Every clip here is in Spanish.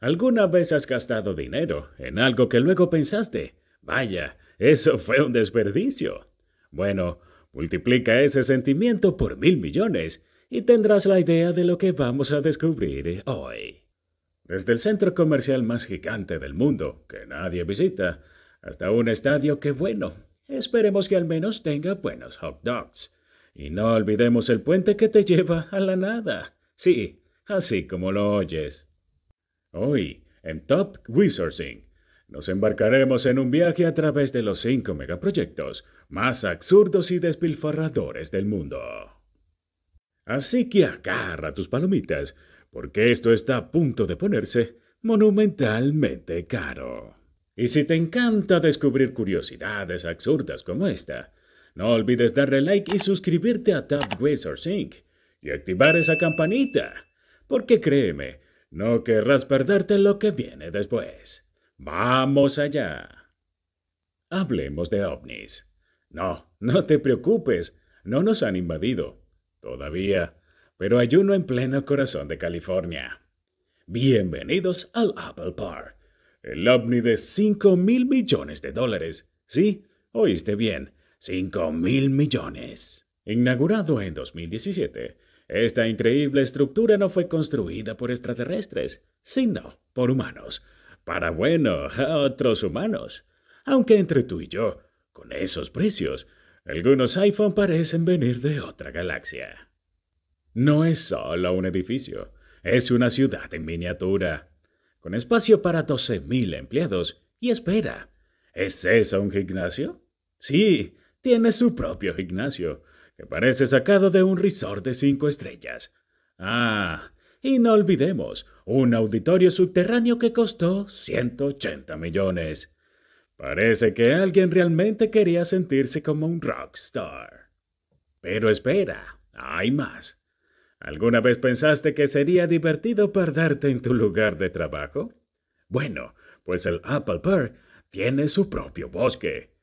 ¿Alguna vez has gastado dinero en algo que luego pensaste? Vaya, eso fue un desperdicio. Bueno, multiplica ese sentimiento por mil millones y tendrás la idea de lo que vamos a descubrir hoy. Desde el centro comercial más gigante del mundo, que nadie visita, hasta un estadio que bueno, esperemos que al menos tenga buenos hot dogs. Y no olvidemos el puente que te lleva a la nada. Sí, así como lo oyes. Hoy, en Top Wizarding, nos embarcaremos en un viaje a través de los 5 megaproyectos más absurdos y despilfarradores del mundo. Así que agarra tus palomitas, porque esto está a punto de ponerse monumentalmente caro. Y si te encanta descubrir curiosidades absurdas como esta, no olvides darle like y suscribirte a Top Wizarding y activar esa campanita, porque créeme, no querrás perderte lo que viene después. Vamos allá. Hablemos de ovnis. No, no te preocupes. No nos han invadido. Todavía. Pero hay uno en pleno corazón de California. Bienvenidos al Apple Park. El ovni de 5 mil millones de dólares. Sí, oíste bien. cinco mil millones. Inaugurado en 2017, esta increíble estructura no fue construida por extraterrestres, sino por humanos. Para bueno, otros humanos. Aunque entre tú y yo, con esos precios, algunos iPhone parecen venir de otra galaxia. No es solo un edificio, es una ciudad en miniatura, con espacio para 12.000 empleados. Y espera, ¿es eso un gimnasio? Sí, tiene su propio gimnasio, que parece sacado de un resort de cinco estrellas. Ah, y no olvidemos, un auditorio subterráneo que costó 180 millones. Parece que alguien realmente quería sentirse como un rockstar. Pero espera, hay más. ¿Alguna vez pensaste que sería divertido perderte en tu lugar de trabajo? Bueno, pues el Apple Park tiene su propio bosque.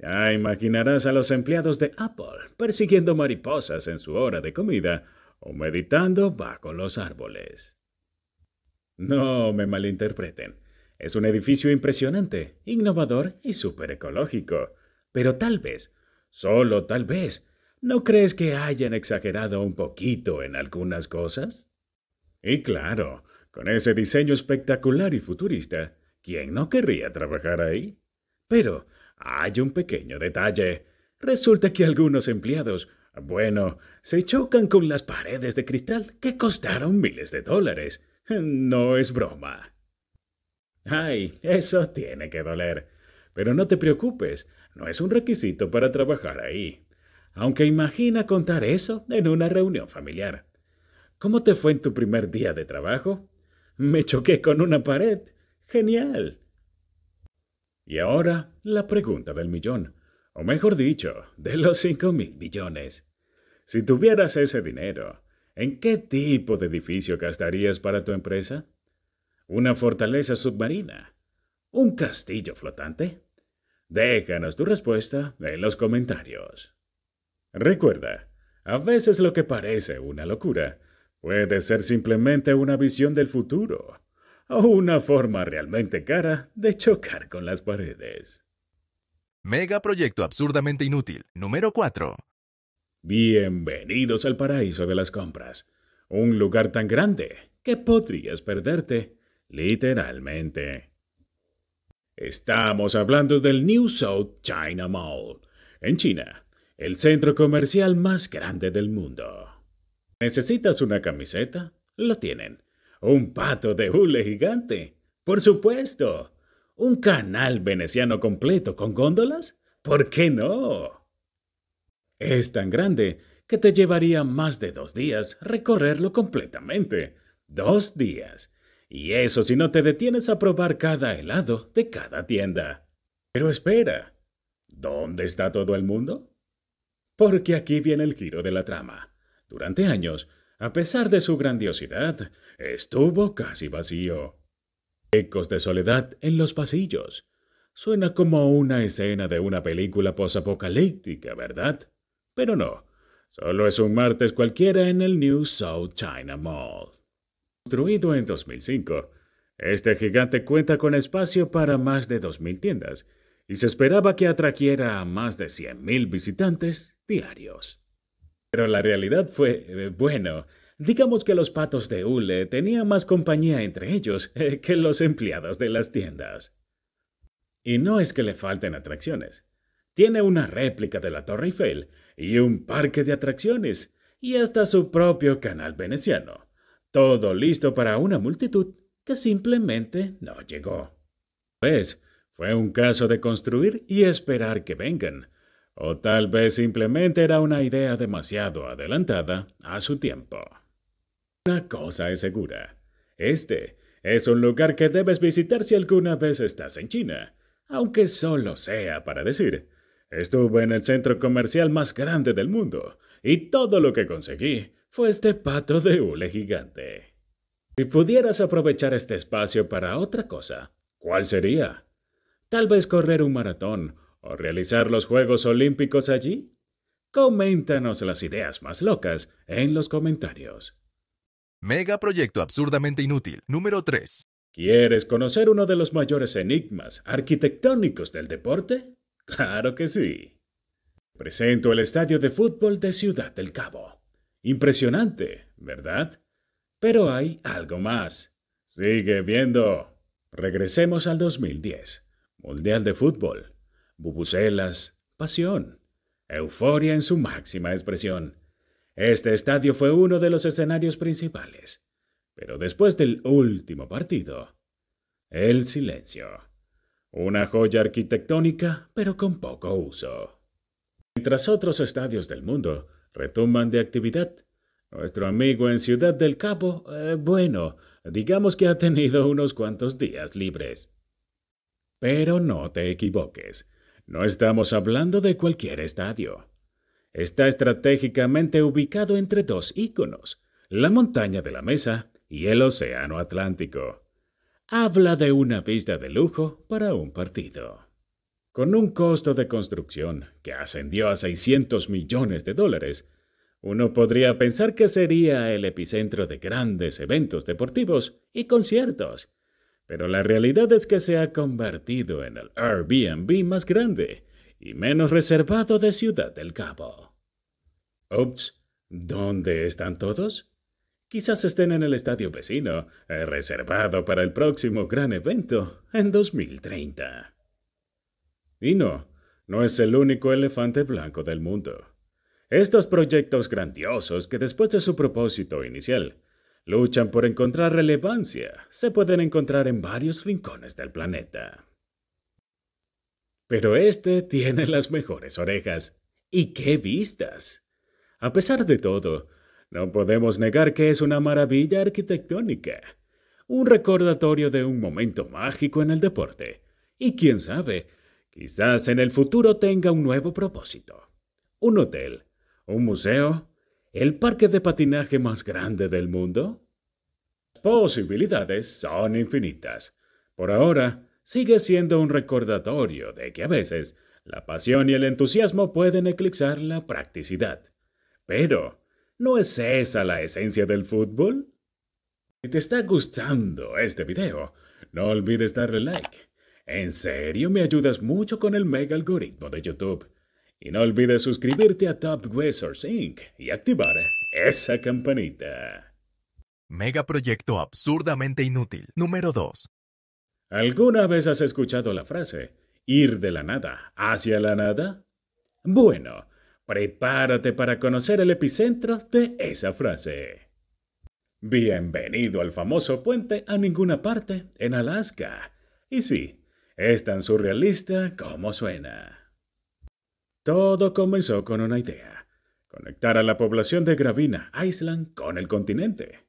Ya imaginarás a los empleados de Apple persiguiendo mariposas en su hora de comida o meditando bajo los árboles. No me malinterpreten. Es un edificio impresionante, innovador y súper ecológico. Pero tal vez, solo tal vez, ¿no crees que hayan exagerado un poquito en algunas cosas? Y claro, con ese diseño espectacular y futurista, ¿quién no querría trabajar ahí? Pero, hay un pequeño detalle. Resulta que algunos empleados, bueno, se chocan con las paredes de cristal que costaron miles de dólares. No es broma. Ay, eso tiene que doler. Pero no te preocupes, no es un requisito para trabajar ahí. Aunque imagina contar eso en una reunión familiar. ¿Cómo te fue en tu primer día de trabajo? Me choqué con una pared. Genial. Y ahora, la pregunta del millón, o mejor dicho, de los cinco mil millones. Si tuvieras ese dinero, ¿en qué tipo de edificio gastarías para tu empresa? ¿Una fortaleza submarina? ¿Un castillo flotante? Déjanos tu respuesta en los comentarios. Recuerda, a veces lo que parece una locura puede ser simplemente una visión del futuro o una forma realmente cara de chocar con las paredes. Mega proyecto absurdamente inútil, número 4. Bienvenidos al paraíso de las compras, un lugar tan grande que podrías perderte, literalmente. Estamos hablando del New South China Mall, en China, el centro comercial más grande del mundo. ¿Necesitas una camiseta? Lo tienen ¿Un pato de hule gigante? Por supuesto. ¿Un canal veneciano completo con góndolas? ¿Por qué no? Es tan grande que te llevaría más de dos días recorrerlo completamente. Dos días. Y eso si no te detienes a probar cada helado de cada tienda. Pero espera, ¿dónde está todo el mundo? Porque aquí viene el giro de la trama. Durante años, a pesar de su grandiosidad, estuvo casi vacío. Ecos de soledad en los pasillos. Suena como una escena de una película posapocalíptica, ¿verdad? Pero no, solo es un martes cualquiera en el New South China Mall. Construido en 2005, este gigante cuenta con espacio para más de 2.000 tiendas y se esperaba que atrajera a más de 100.000 visitantes diarios. Pero la realidad fue, eh, bueno, digamos que los patos de Hule tenían más compañía entre ellos eh, que los empleados de las tiendas. Y no es que le falten atracciones. Tiene una réplica de la Torre Eiffel y un parque de atracciones y hasta su propio canal veneciano. Todo listo para una multitud que simplemente no llegó. Pues, fue un caso de construir y esperar que vengan, o tal vez simplemente era una idea demasiado adelantada a su tiempo. Una cosa es segura, este es un lugar que debes visitar si alguna vez estás en China, aunque solo sea para decir, estuve en el centro comercial más grande del mundo y todo lo que conseguí fue este pato de hule gigante. Si pudieras aprovechar este espacio para otra cosa, ¿cuál sería? Tal vez correr un maratón o realizar los Juegos Olímpicos allí? Coméntanos las ideas más locas en los comentarios. Mega proyecto absurdamente inútil, número 3. ¿Quieres conocer uno de los mayores enigmas arquitectónicos del deporte? Claro que sí. Presento el estadio de fútbol de Ciudad del Cabo. Impresionante, ¿verdad? Pero hay algo más. Sigue viendo. Regresemos al 2010, Mundial de Fútbol bubucelas, pasión, euforia en su máxima expresión. Este estadio fue uno de los escenarios principales. Pero después del último partido, el silencio. Una joya arquitectónica, pero con poco uso. Mientras otros estadios del mundo retumban de actividad, nuestro amigo en Ciudad del Cabo, eh, bueno, digamos que ha tenido unos cuantos días libres. Pero no te equivoques. No estamos hablando de cualquier estadio. Está estratégicamente ubicado entre dos íconos, la montaña de la Mesa y el Océano Atlántico. Habla de una vista de lujo para un partido. Con un costo de construcción que ascendió a 600 millones de dólares, uno podría pensar que sería el epicentro de grandes eventos deportivos y conciertos, pero la realidad es que se ha convertido en el Airbnb más grande y menos reservado de Ciudad del Cabo. Ups, ¿dónde están todos? Quizás estén en el estadio vecino, eh, reservado para el próximo gran evento en 2030. Y no, no es el único elefante blanco del mundo. Estos proyectos grandiosos que después de su propósito inicial luchan por encontrar relevancia, se pueden encontrar en varios rincones del planeta. Pero este tiene las mejores orejas. ¡Y qué vistas! A pesar de todo, no podemos negar que es una maravilla arquitectónica, un recordatorio de un momento mágico en el deporte. Y quién sabe, quizás en el futuro tenga un nuevo propósito. Un hotel, un museo el parque de patinaje más grande del mundo? Posibilidades son infinitas. Por ahora, sigue siendo un recordatorio de que a veces la pasión y el entusiasmo pueden eclipsar la practicidad. Pero, ¿no es esa la esencia del fútbol? Si te está gustando este video, no olvides darle like. En serio, me ayudas mucho con el mega algoritmo de YouTube. Y no olvides suscribirte a Top Wizards Inc. y activar esa campanita. Megaproyecto absurdamente inútil. Número 2. ¿Alguna vez has escuchado la frase ir de la nada hacia la nada? Bueno, prepárate para conocer el epicentro de esa frase. Bienvenido al famoso puente a ninguna parte en Alaska. Y sí, es tan surrealista como suena. Todo comenzó con una idea. Conectar a la población de Gravina, Island, con el continente.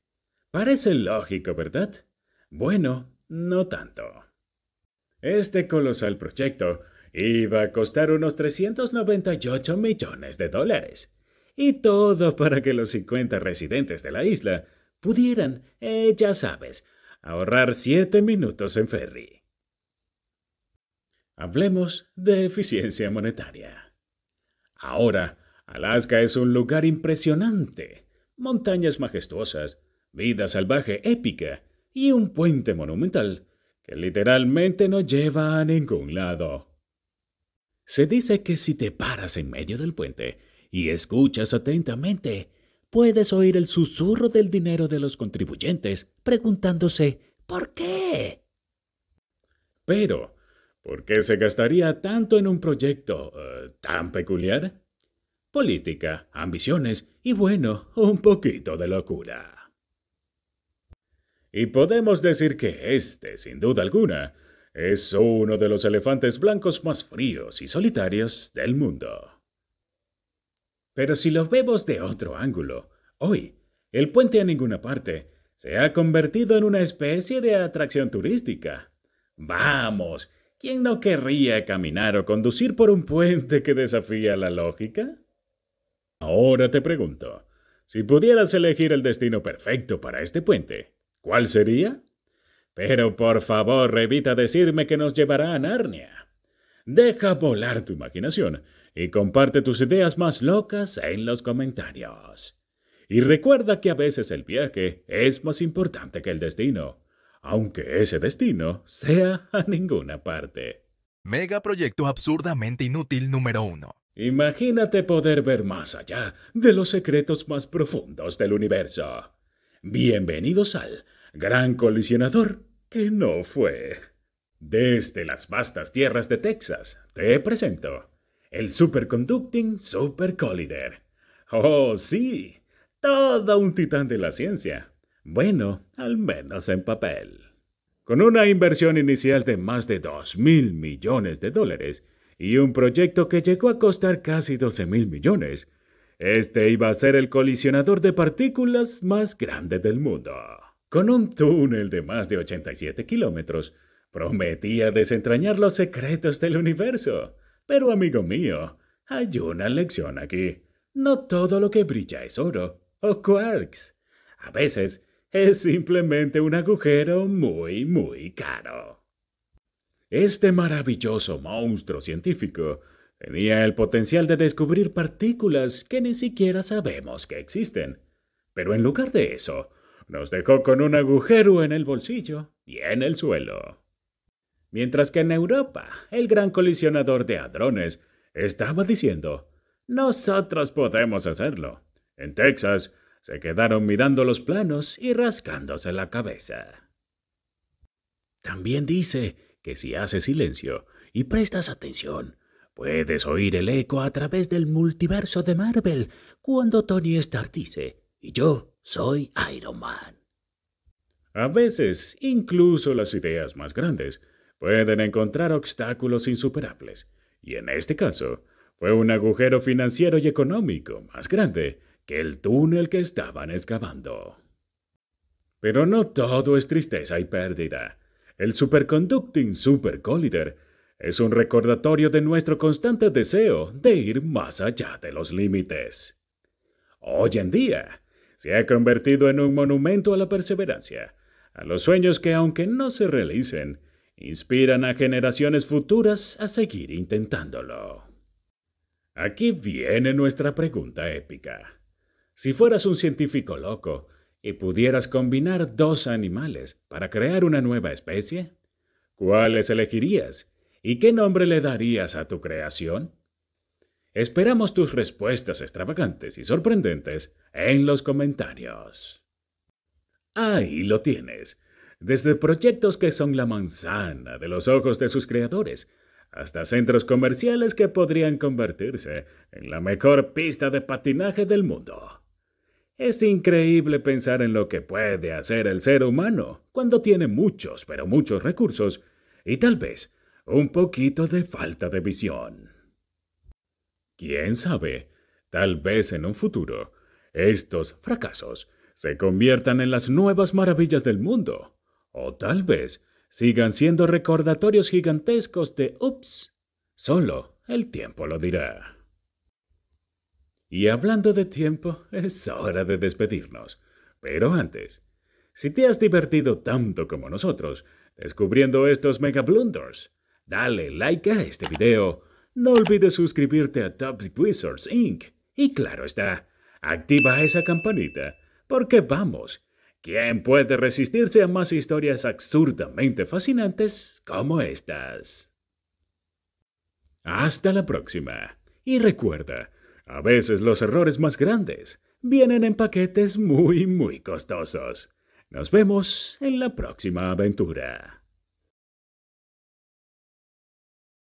Parece lógico, ¿verdad? Bueno, no tanto. Este colosal proyecto iba a costar unos 398 millones de dólares. Y todo para que los 50 residentes de la isla pudieran, eh, ya sabes, ahorrar 7 minutos en ferry. Hablemos de eficiencia monetaria. Ahora, Alaska es un lugar impresionante. Montañas majestuosas, vida salvaje épica y un puente monumental que literalmente no lleva a ningún lado. Se dice que si te paras en medio del puente y escuchas atentamente, puedes oír el susurro del dinero de los contribuyentes preguntándose ¿por qué? Pero ¿Por qué se gastaría tanto en un proyecto eh, tan peculiar? Política, ambiciones y bueno, un poquito de locura. Y podemos decir que este, sin duda alguna, es uno de los elefantes blancos más fríos y solitarios del mundo. Pero si lo vemos de otro ángulo, hoy, el puente a ninguna parte se ha convertido en una especie de atracción turística. Vamos, ¿Quién no querría caminar o conducir por un puente que desafía la lógica? Ahora te pregunto, si pudieras elegir el destino perfecto para este puente, ¿cuál sería? Pero por favor, evita decirme que nos llevará a Narnia. Deja volar tu imaginación y comparte tus ideas más locas en los comentarios. Y recuerda que a veces el viaje es más importante que el destino aunque ese destino sea a ninguna parte. Mega proyecto absurdamente inútil número uno. Imagínate poder ver más allá de los secretos más profundos del universo. Bienvenidos al gran colisionador que no fue. Desde las vastas tierras de Texas, te presento el Superconducting Super Collider. Oh, sí, todo un titán de la ciencia, bueno, al menos en papel. Con una inversión inicial de más de 2 mil millones de dólares y un proyecto que llegó a costar casi 12 mil millones, este iba a ser el colisionador de partículas más grande del mundo. Con un túnel de más de 87 kilómetros, prometía desentrañar los secretos del universo. Pero, amigo mío, hay una lección aquí. No todo lo que brilla es oro o quarks. A veces es simplemente un agujero muy, muy caro. Este maravilloso monstruo científico tenía el potencial de descubrir partículas que ni siquiera sabemos que existen. Pero en lugar de eso, nos dejó con un agujero en el bolsillo y en el suelo. Mientras que en Europa, el gran colisionador de hadrones estaba diciendo, nosotros podemos hacerlo. En Texas, se quedaron mirando los planos y rascándose la cabeza. También dice que si haces silencio y prestas atención, puedes oír el eco a través del multiverso de Marvel cuando Tony Stark dice, y yo soy Iron Man. A veces, incluso las ideas más grandes pueden encontrar obstáculos insuperables, y en este caso, fue un agujero financiero y económico más grande el túnel que estaban excavando. Pero no todo es tristeza y pérdida. El Superconducting Supercollider es un recordatorio de nuestro constante deseo de ir más allá de los límites. Hoy en día, se ha convertido en un monumento a la perseverancia, a los sueños que, aunque no se realicen, inspiran a generaciones futuras a seguir intentándolo. Aquí viene nuestra pregunta épica. Si fueras un científico loco y pudieras combinar dos animales para crear una nueva especie, ¿cuáles elegirías y qué nombre le darías a tu creación? Esperamos tus respuestas extravagantes y sorprendentes en los comentarios. Ahí lo tienes, desde proyectos que son la manzana de los ojos de sus creadores, hasta centros comerciales que podrían convertirse en la mejor pista de patinaje del mundo. Es increíble pensar en lo que puede hacer el ser humano cuando tiene muchos, pero muchos recursos y tal vez un poquito de falta de visión. ¿Quién sabe? Tal vez en un futuro, estos fracasos se conviertan en las nuevas maravillas del mundo, o tal vez sigan siendo recordatorios gigantescos de ups. Solo el tiempo lo dirá. Y hablando de tiempo, es hora de despedirnos. Pero antes, si te has divertido tanto como nosotros descubriendo estos mega blunders, dale like a este video, no olvides suscribirte a Top Wizards Inc. Y claro está, activa esa campanita, porque vamos, ¿quién puede resistirse a más historias absurdamente fascinantes como estas? Hasta la próxima, y recuerda, a veces los errores más grandes vienen en paquetes muy, muy costosos. Nos vemos en la próxima aventura.